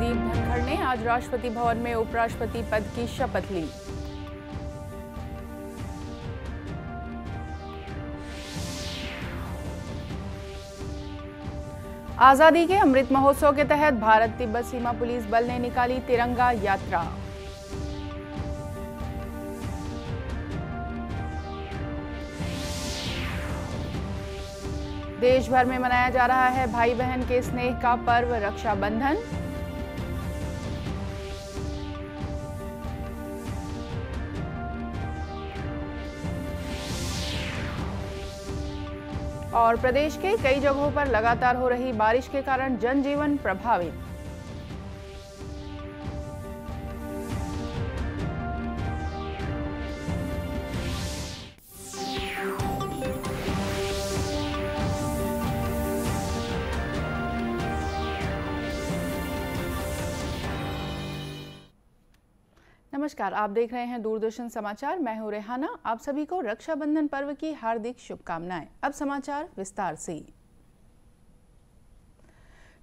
प्रदीप धनखड़ ने आज राष्ट्रपति भवन में उपराष्ट्रपति पद की शपथ ली आजादी के अमृत महोत्सव के तहत भारत तिब्बत सीमा पुलिस बल ने निकाली तिरंगा यात्रा देश भर में मनाया जा रहा है भाई बहन के स्नेह का पर्व रक्षाबंधन और प्रदेश के कई जगहों पर लगातार हो रही बारिश के कारण जनजीवन प्रभावित नमस्कार आप देख रहे हैं दूरदर्शन समाचार मैं हूं रेहाना आप सभी को रक्षाबंधन पर्व की हार्दिक शुभकामनाएं अब समाचार विस्तार से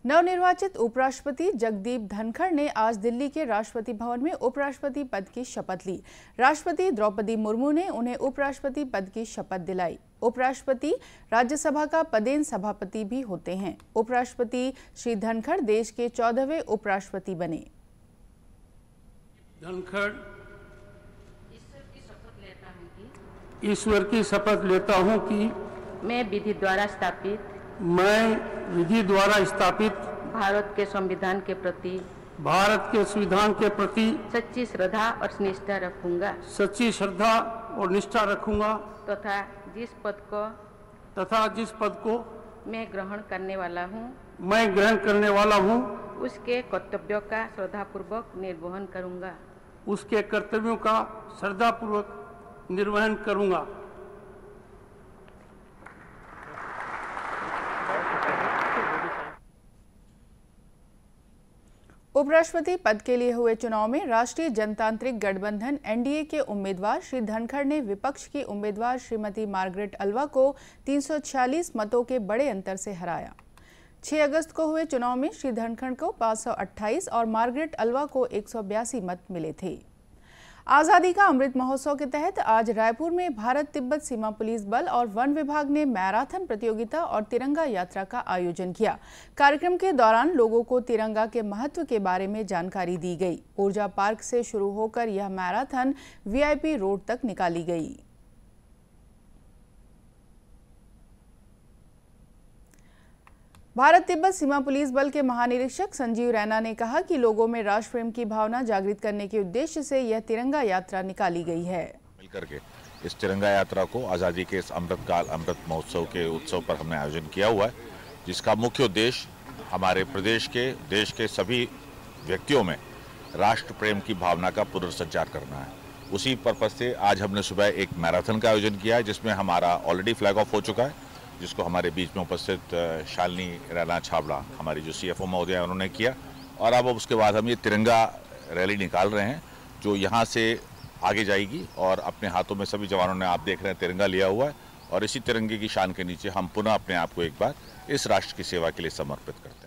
नवनिर्वाचित उपराष्ट्रपति जगदीप धनखड़ ने आज दिल्ली के राष्ट्रपति भवन में उपराष्ट्रपति पद की शपथ ली राष्ट्रपति द्रौपदी मुर्मू ने उन्हें उपराष्ट्रपति पद की शपथ दिलाई उपराष्ट्रपति राज्यसभा का पदेन सभापति भी होते हैं उपराष्ट्रपति श्री धनखड़ देश के चौदहवें उपराष्ट्रपति बने धनखड़ ईश्वर की शपथ लेता हूँ कि मैं विधि द्वारा स्थापित मैं विधि द्वारा स्थापित भारत के संविधान के प्रति भारत के संविधान के प्रति सच्ची श्रद्धा और निष्ठा रखूंगा सच्ची श्रद्धा और निष्ठा रखूंगा तथा जिस पद को तथा जिस पद को मैं ग्रहण करने वाला हूँ मैं ग्रहण करने वाला हूँ उसके कर्तव्यों का श्रद्धा पूर्वक निर्वहन करूंगा उसके कर्तव्यों का श्रद्धापूर्वक निर्वहन करूंगा उपराष्ट्रपति पद के लिए हुए चुनाव में राष्ट्रीय जनतांत्रिक गठबंधन एनडीए के उम्मीदवार श्री धनखड़ ने विपक्ष की उम्मीदवार श्रीमती मार्गरेट अल्वा को 340 मतों के बड़े अंतर से हराया 6 अगस्त को हुए चुनाव में श्री धनखड़ को 528 और मार्गरेट अलवा को एक मत मिले थे आज़ादी का अमृत महोत्सव के तहत आज रायपुर में भारत तिब्बत सीमा पुलिस बल और वन विभाग ने मैराथन प्रतियोगिता और तिरंगा यात्रा का आयोजन किया कार्यक्रम के दौरान लोगों को तिरंगा के महत्व के बारे में जानकारी दी गई ऊर्जा पार्क से शुरू होकर यह मैराथन वीआईपी रोड तक निकाली गई भारत तिब्बत सीमा पुलिस बल के महानिरीक्षक संजीव रैना ने कहा कि लोगों में राष्ट्र प्रेम की भावना जागृत करने के उद्देश्य से यह तिरंगा यात्रा निकाली गई है मिलकर के इस तिरंगा यात्रा को आज़ादी के इस अमृत काल अमृत महोत्सव के उत्सव पर हमने आयोजन किया हुआ है जिसका मुख्य उद्देश्य हमारे प्रदेश के देश के सभी व्यक्तियों में राष्ट्र प्रेम की भावना का पुनर्संचार करना है उसी पर्पज से आज हमने सुबह एक मैराथन का आयोजन किया है जिसमें हमारा ऑलरेडी फ्लैग ऑफ हो चुका है जिसको हमारे बीच में उपस्थित शालिनी रैना छाबड़ा हमारी जो सी एफ ओ महोदय उन्होंने किया और अब उसके बाद हम ये तिरंगा रैली निकाल रहे हैं जो यहाँ से आगे जाएगी और अपने हाथों में सभी जवानों ने आप देख रहे हैं तिरंगा लिया हुआ है और इसी तिरंगे की शान के नीचे हम पुनः अपने आप को एक बार इस राष्ट्र की सेवा के लिए समर्पित करते हैं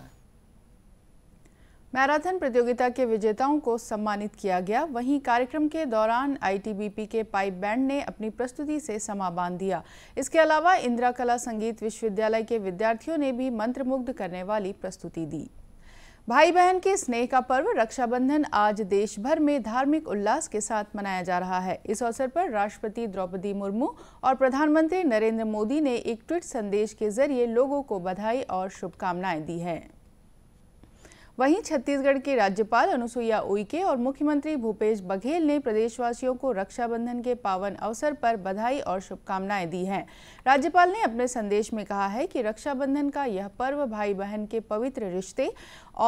मैराथन प्रतियोगिता के विजेताओं को सम्मानित किया गया वहीं कार्यक्रम के दौरान आईटीबीपी के पाइप बैंड ने अपनी प्रस्तुति से समा बांध दिया इसके अलावा इंदिरा कला संगीत विश्वविद्यालय के विद्यार्थियों ने भी मंत्रमुग्ध करने वाली प्रस्तुति दी भाई बहन के स्नेह का पर्व रक्षाबंधन आज देश भर में धार्मिक उल्लास के साथ मनाया जा रहा है इस अवसर पर राष्ट्रपति द्रौपदी मुर्मू और प्रधानमंत्री नरेंद्र मोदी ने एक ट्वीट संदेश के जरिए लोगों को बधाई और शुभकामनाएं दी हैं वहीं छत्तीसगढ़ के राज्यपाल अनुसुईया उइके और मुख्यमंत्री भूपेश बघेल ने प्रदेशवासियों को रक्षाबंधन के पावन अवसर पर बधाई और शुभकामनाएं दी हैं राज्यपाल ने अपने संदेश में कहा है कि रक्षाबंधन का यह पर्व भाई बहन के पवित्र रिश्ते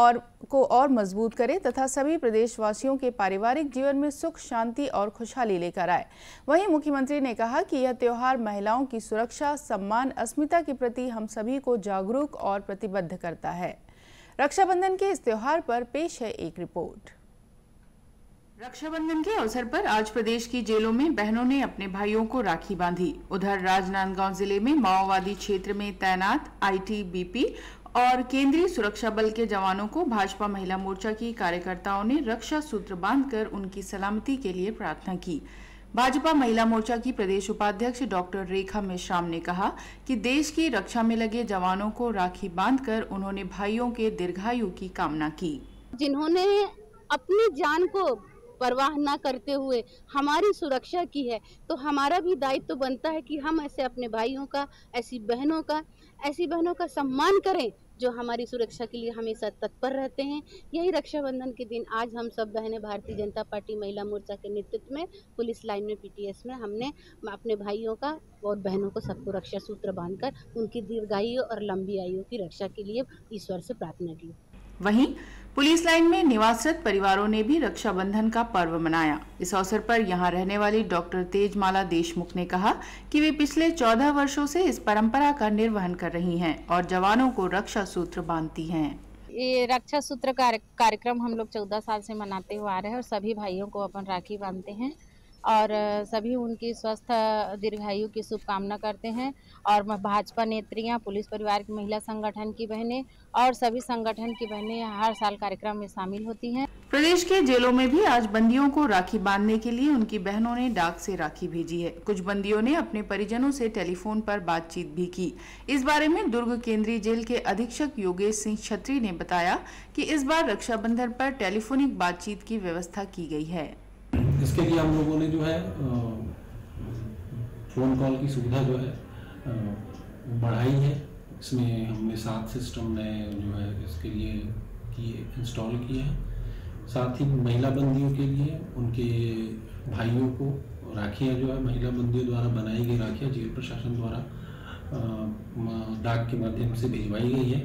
और को और मजबूत करे तथा सभी प्रदेशवासियों के पारिवारिक जीवन में सुख शांति और खुशहाली लेकर आए वहीं मुख्यमंत्री ने कहा कि यह त्यौहार महिलाओं की सुरक्षा सम्मान अस्मिता के प्रति हम सभी को जागरूक और प्रतिबद्ध करता है रक्षाबंधन के इस त्योहार पर पेश है एक रिपोर्ट रक्षाबंधन के अवसर पर आज प्रदेश की जेलों में बहनों ने अपने भाइयों को राखी बांधी उधर राजनांदगांव जिले में माओवादी क्षेत्र में तैनात आईटीबीपी और केंद्रीय सुरक्षा बल के जवानों को भाजपा महिला मोर्चा की कार्यकर्ताओं ने रक्षा सूत्र बांधकर उनकी सलामती के लिए प्रार्थना की भाजपा महिला मोर्चा की प्रदेश उपाध्यक्ष डॉक्टर रेखा मेश्राम ने कहा कि देश की रक्षा में लगे जवानों को राखी बांधकर उन्होंने भाइयों के दीर्घायु की कामना की जिन्होंने अपनी जान को परवाह न करते हुए हमारी सुरक्षा की है तो हमारा भी दायित्व तो बनता है कि हम ऐसे अपने भाइयों का ऐसी बहनों का ऐसी बहनों का सम्मान करें जो हमारी सुरक्षा के लिए हमेशा तत्पर रहते हैं यही रक्षाबंधन के दिन आज हम सब बहनें भारतीय जनता पार्टी महिला मोर्चा के नेतृत्व में पुलिस लाइन में पीटीएस में हमने अपने भाइयों का और बहनों को सबको रक्षा सूत्र बांधकर उनकी दीर्घायु और लंबी आयु की रक्षा के लिए ईश्वर से प्रार्थना की वहीं पुलिस लाइन में निवासरत परिवारों ने भी रक्षाबंधन का पर्व मनाया इस अवसर पर यहां रहने वाली डॉक्टर तेजमाला देशमुख ने कहा कि वे पिछले 14 वर्षों से इस परंपरा का निर्वहन कर रही हैं और जवानों को रक्षा सूत्र बांधती हैं ये रक्षा सूत्र कार्यक्रम हम लोग चौदह साल से मनाते हुए आ रहे हैं और सभी भाइयों को अपन राखी बांधते हैं और सभी उनकी स्वस्थ दीर्घायु की शुभकामना करते हैं और भाजपा नेत्रियां पुलिस परिवार की महिला संगठन की बहनें और सभी संगठन की बहनें हर साल कार्यक्रम में शामिल होती हैं प्रदेश के जेलों में भी आज बंदियों को राखी बांधने के लिए उनकी बहनों ने डाक से राखी भेजी है कुछ बंदियों ने अपने परिजनों से टेलीफोन पर बातचीत भी की इस बारे में दुर्ग केंद्रीय जेल के अधीक्षक योगेश सिंह छत्री ने बताया कि इस बार रक्षाबंधन पर टेलीफोनिक बातचीत की व्यवस्था की गई है इसके लिए हम लोगों ने जो है फ़ोन कॉल की सुविधा जो है बढ़ाई है इसमें हमने सात सिस्टम नए जो है इसके लिए किए इंस्टॉल किए हैं साथ ही महिला बंदियों के लिए उनके भाइयों को राखियाँ जो है महिला बंदियों द्वारा बनाई गई राखियाँ जेल प्रशासन द्वारा डाक के माध्यम से भिजवाई गई है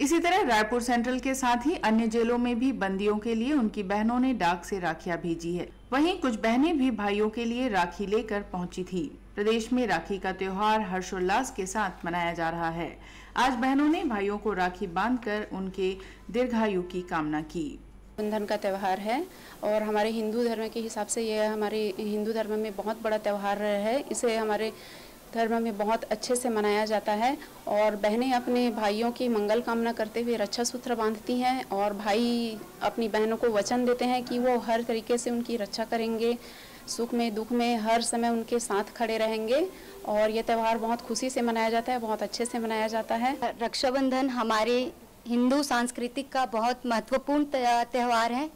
इसी तरह रायपुर सेंट्रल के साथ ही अन्य जेलों में भी बंदियों के लिए उनकी बहनों ने डाक से राखियां भेजी है वहीं कुछ बहनें भी भाइयों के लिए राखी लेकर पहुंची थी प्रदेश में राखी का त्योहार हर्षोल्लास के साथ मनाया जा रहा है आज बहनों ने भाइयों को राखी बांधकर उनके दीर्घायु की कामना की बंधन का त्यौहार है और हमारे हिंदू धर्म के हिसाब से यह हमारे हिंदू धर्म में बहुत बड़ा त्यौहार है इसे हमारे धर्म में बहुत अच्छे से मनाया जाता है और बहनें अपने भाइयों की मंगल कामना करते हुए रक्षा सूत्र बांधती हैं और भाई अपनी बहनों को वचन देते हैं कि वो हर तरीके से उनकी रक्षा करेंगे सुख में दुख में हर समय उनके साथ खड़े रहेंगे और ये त्यौहार बहुत खुशी से मनाया जाता है बहुत अच्छे से मनाया जाता है रक्षाबंधन हमारे हिंदू सांस्कृतिक का बहुत महत्वपूर्ण त्यौहार है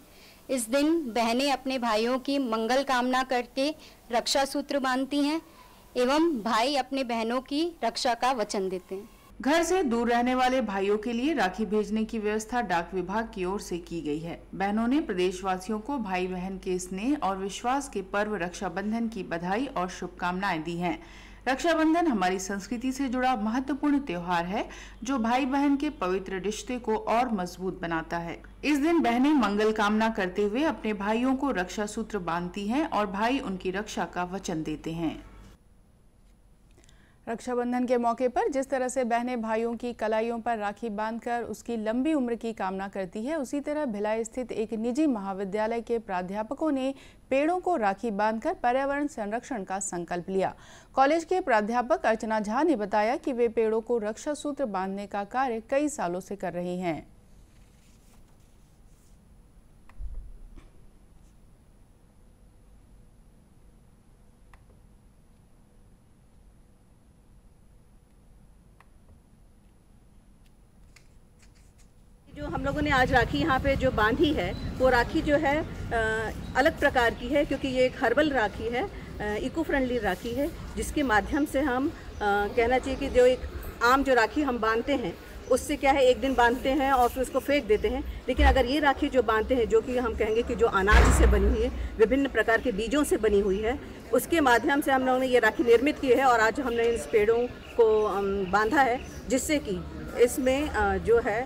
इस दिन बहनें अपने भाइयों की मंगल कामना करके रक्षा सूत्र बांधती हैं एवं भाई अपने बहनों की रक्षा का वचन देते हैं घर से दूर रहने वाले भाइयों के लिए राखी भेजने की व्यवस्था डाक विभाग की ओर से की गई है बहनों ने प्रदेशवासियों को भाई बहन के स्नेह और विश्वास के पर्व रक्षाबंधन की बधाई और शुभकामनाएं दी हैं रक्षाबंधन हमारी संस्कृति से जुड़ा महत्वपूर्ण त्योहार है जो भाई बहन के पवित्र रिश्ते को और मजबूत बनाता है इस दिन बहनें मंगल कामना करते हुए अपने भाइयों को रक्षा सूत्र बांधती हैं और भाई उनकी रक्षा का वचन देते हैं रक्षाबंधन के मौके पर जिस तरह से बहनें भाइयों की कलाइयों पर राखी बांधकर उसकी लंबी उम्र की कामना करती है उसी तरह भिलाई स्थित एक निजी महाविद्यालय के प्राध्यापकों ने पेड़ों को राखी बांधकर पर्यावरण संरक्षण का संकल्प लिया कॉलेज के प्राध्यापक अर्चना झा ने बताया कि वे पेड़ों को रक्षा सूत्र बांधने का कार्य कई सालों से कर रही हैं लोगों ने आज राखी यहाँ पे जो बांधी है वो राखी जो है अलग प्रकार की है क्योंकि ये एक हर्बल राखी है इको फ्रेंडली राखी है जिसके माध्यम से हम कहना चाहिए कि जो एक आम जो राखी हम बांधते हैं उससे क्या है एक दिन बांधते हैं और फिर उसको फेंक देते हैं लेकिन अगर ये राखी जो बांधते हैं जो कि हम कहेंगे कि जो अनाज से बनी हुई है विभिन्न प्रकार के बीजों से बनी हुई है उसके माध्यम से हम लोगों ने ये राखी निर्मित की है और आज हमने इन पेड़ों को बांधा है जिससे कि इसमें जो है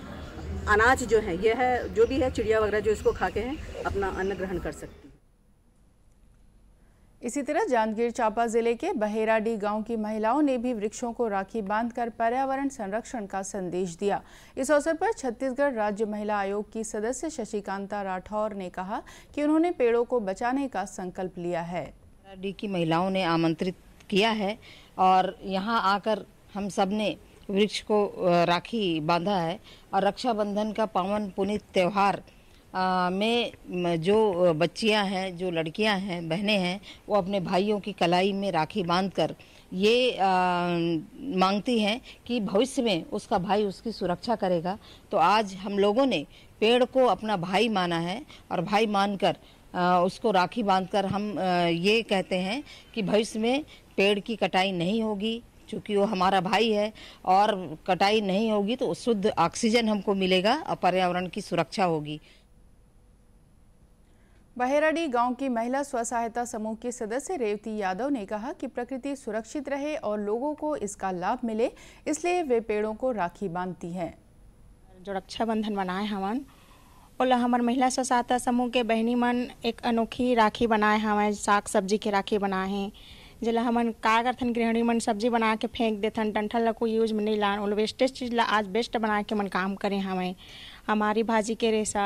अनाज जो है यह है जो भी है चिड़िया वगैरह जो इसको खा के हैं अपना अन्न ग्रहण कर सकती इसी तरह जांजगीर चांपा जिले के बहेराडी गांव की महिलाओं ने भी वृक्षों को राखी बांधकर पर्यावरण संरक्षण का संदेश दिया इस अवसर पर छत्तीसगढ़ राज्य महिला आयोग की सदस्य शशिकांता राठौर ने कहा कि उन्होंने पेड़ों को बचाने का संकल्प लिया है बहेराडी की महिलाओं ने आमंत्रित किया है और यहाँ आकर हम सब ने वृक्ष को राखी बांधा है और रक्षाबंधन का पावन पुनित त्यौहार में जो बच्चियां हैं जो लड़कियां हैं बहनें हैं वो अपने भाइयों की कलाई में राखी बांधकर ये आ, मांगती हैं कि भविष्य में उसका भाई उसकी सुरक्षा करेगा तो आज हम लोगों ने पेड़ को अपना भाई माना है और भाई मानकर उसको राखी बांधकर हम ये कहते हैं कि भविष्य में पेड़ की कटाई नहीं होगी चूँकि वो हमारा भाई है और कटाई नहीं होगी तो शुद्ध ऑक्सीजन हमको मिलेगा और पर्यावरण की सुरक्षा होगी बहेराडी गांव की महिला स्व सहायता समूह की सदस्य रेवती यादव ने कहा कि प्रकृति सुरक्षित रहे और लोगों को इसका लाभ मिले इसलिए वे पेड़ों को राखी बांधती हैं जो रक्षाबंधन बनाए हवन और हमारे महिला स्व सहायता समूह के बहनी मन एक अनोखी राखी बनाए हवन साग सब्जी की राखी बनाए हैं जेला हमन का करथन गृहिणी मन सब्जी बना के फेंक देथन डंठल ला कोई यूज में नहीं लान ओल वेस्टेज चीज़ ला आज बेस्ट बना के मन काम करें हमें हमारी भाजी के रेसा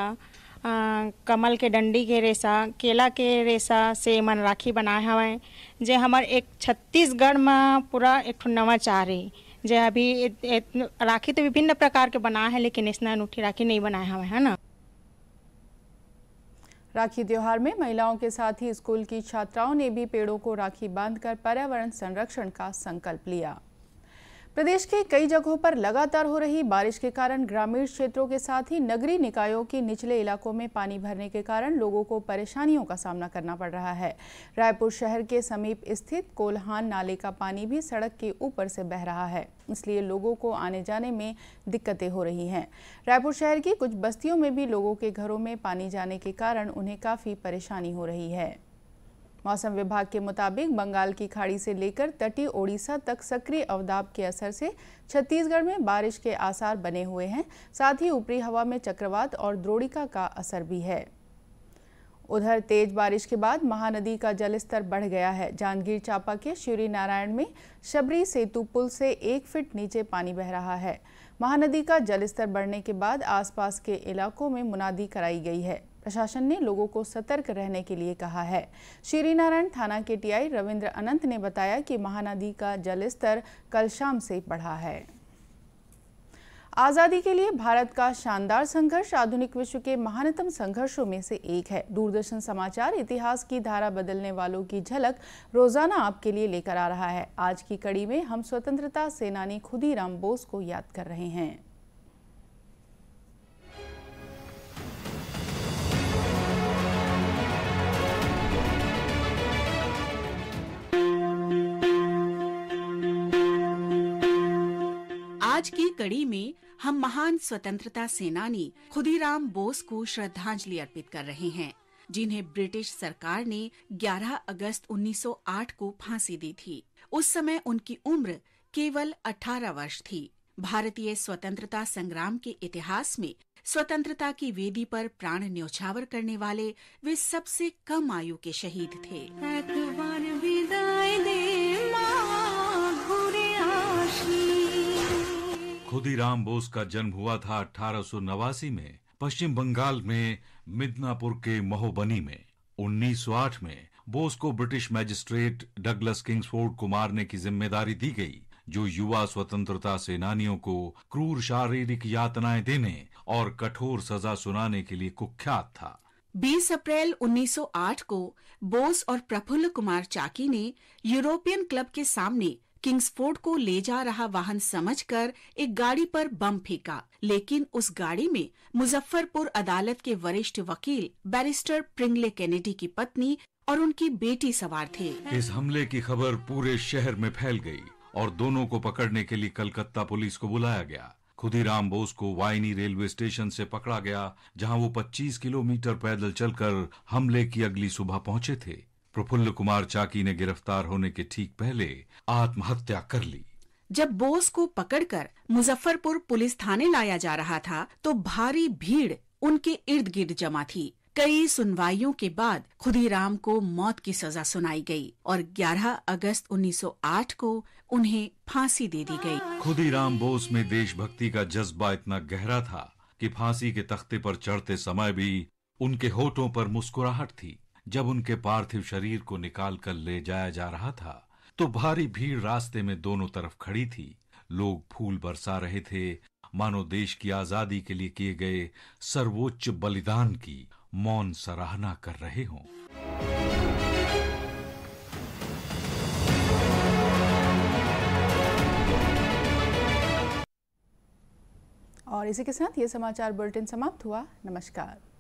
आ, कमल के डंडी के रेसा केला के रेसा से मन राखी बनाए हवें जे हमार एक छत्तीसगढ़ में पूरा एक नवा है जे अभी राखी तो विभिन्न प्रकार के बनाए है लेकिन इसना अनूठी राखी नहीं बनाए हमें है ना राखी त्यौहार में महिलाओं के साथ ही स्कूल की छात्राओं ने भी पेड़ों को राखी बांधकर पर्यावरण संरक्षण का संकल्प लिया प्रदेश के कई जगहों पर लगातार हो रही बारिश के कारण ग्रामीण क्षेत्रों के साथ ही नगरीय निकायों के निचले इलाकों में पानी भरने के कारण लोगों को परेशानियों का सामना करना पड़ रहा है रायपुर शहर के समीप स्थित कोल्हान नाले का पानी भी सड़क के ऊपर से बह रहा है इसलिए लोगों को आने जाने में दिक्कतें हो रही हैं रायपुर शहर की कुछ बस्तियों में भी लोगों के घरों में पानी जाने के कारण उन्हें काफ़ी परेशानी हो रही है मौसम विभाग के मुताबिक बंगाल की खाड़ी से लेकर तटीय ओडिशा तक सक्रिय अवदाब के असर से छत्तीसगढ़ में बारिश के आसार बने हुए हैं साथ ही ऊपरी हवा में चक्रवात और द्रोड़िका का असर भी है उधर तेज बारिश के बाद महानदी का जलस्तर बढ़ गया है जांजगीर चांपा के श्री नारायण में शबरी सेतु पुल से एक फीट नीचे पानी बह रहा है महानदी का जलस्तर बढ़ने के बाद आसपास के इलाकों में मुनादी कराई गई है प्रशासन ने लोगों को सतर्क रहने के लिए कहा है श्रीनारायण थाना के टीआई रविंद्र अनंत ने बताया कि महानदी का जलस्तर कल शाम से बढ़ा है आज़ादी के लिए भारत का शानदार संघर्ष आधुनिक विश्व के महानतम संघर्षों में से एक है दूरदर्शन समाचार इतिहास की धारा बदलने वालों की झलक रोजाना आपके लिए लेकर आ रहा है आज की कड़ी में हम स्वतंत्रता सेनानी खुदी राम बोस को याद कर रहे हैं आज की कड़ी में हम महान स्वतंत्रता सेनानी खुदीराम बोस को श्रद्धांजलि अर्पित कर रहे हैं जिन्हें ब्रिटिश सरकार ने 11 अगस्त 1908 को फांसी दी थी उस समय उनकी उम्र केवल 18 वर्ष थी भारतीय स्वतंत्रता संग्राम के इतिहास में स्वतंत्रता की वेदी पर प्राण न्योछावर करने वाले वे सबसे कम आयु के शहीद थे खुदीराम बोस का जन्म हुआ था अठारह में पश्चिम बंगाल में मिदनापुर के महोबनी में 1908 में बोस को ब्रिटिश मैजिस्ट्रेट डगलस किंग्सफोर्ड को मारने की जिम्मेदारी दी गई जो युवा स्वतंत्रता सेनानियों को क्रूर शारीरिक यातनाएं देने और कठोर सजा सुनाने के लिए कुख्यात था 20 अप्रैल 1908 को बोस और प्रफुल्ल कुमार चाकी ने यूरोपियन क्लब के सामने किंग्सफोर्ड को ले जा रहा वाहन समझकर एक गाड़ी पर बम फेंका लेकिन उस गाड़ी में मुजफ्फरपुर अदालत के वरिष्ठ वकील बैरिस्टर प्रिंगले कैनेडी की पत्नी और उनकी बेटी सवार थे इस हमले की खबर पूरे शहर में फैल गई और दोनों को पकड़ने के लिए कलकत्ता पुलिस को बुलाया गया राम बोस को वाइनी रेलवे स्टेशन से पकड़ा गया जहां वो 25 किलोमीटर पैदल चलकर हमले की अगली सुबह पहुंचे थे प्रफुल्ल कुमार चाकी ने गिरफ्तार होने के ठीक पहले आत्महत्या कर ली जब बोस को पकड़कर मुजफ्फरपुर पुलिस थाने लाया जा रहा था तो भारी भीड़ उनके इर्द गिर्द जमा थी कई सुनवाइयों के बाद खुदीराम को मौत की सजा सुनाई गई और 11 अगस्त 1908 को उन्हें फांसी दे दी गई खुदीराम बोस में देशभक्ति का जज्बा इतना गहरा था कि फांसी के तख्ते पर चढ़ते समय भी उनके होठों पर मुस्कुराहट थी जब उनके पार्थिव शरीर को निकाल कर ले जाया जा रहा था तो भारी भीड़ रास्ते में दोनों तरफ खड़ी थी लोग फूल बरसा रहे थे मानो देश की आजादी के लिए किए गए सर्वोच्च बलिदान की मौन सराहना कर रहे हों और इसी के साथ ये समाचार बुलेटिन समाप्त हुआ नमस्कार